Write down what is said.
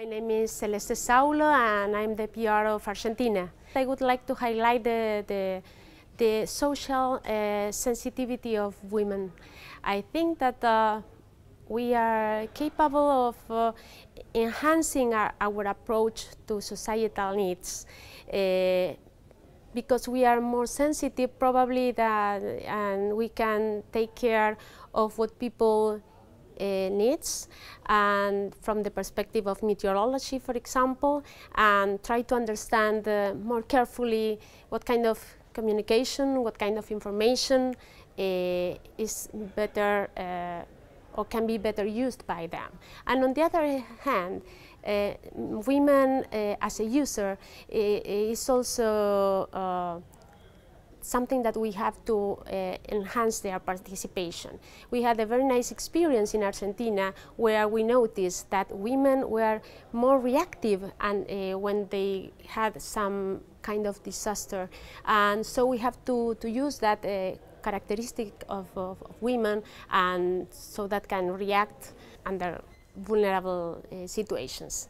My name is Celeste Saulo and I'm the PR of Argentina. I would like to highlight the, the, the social uh, sensitivity of women. I think that uh, we are capable of uh, enhancing our, our, approach to societal needs uh, because we are more sensitive probably that and we can take care of what people uh, needs and from the perspective of meteorology, for example, and try to understand uh, more carefully what kind of communication, what kind of information uh, is better or can be better used by them. And on the other hand, uh, women uh, as a user is also uh, something that we have to uh, enhance their participation. We had a very nice experience in Argentina where we noticed that women were more reactive and uh, when they had some kind of disaster and so we have to, to use that uh, characteristic of, of, of, women and so that can react under vulnerable situations.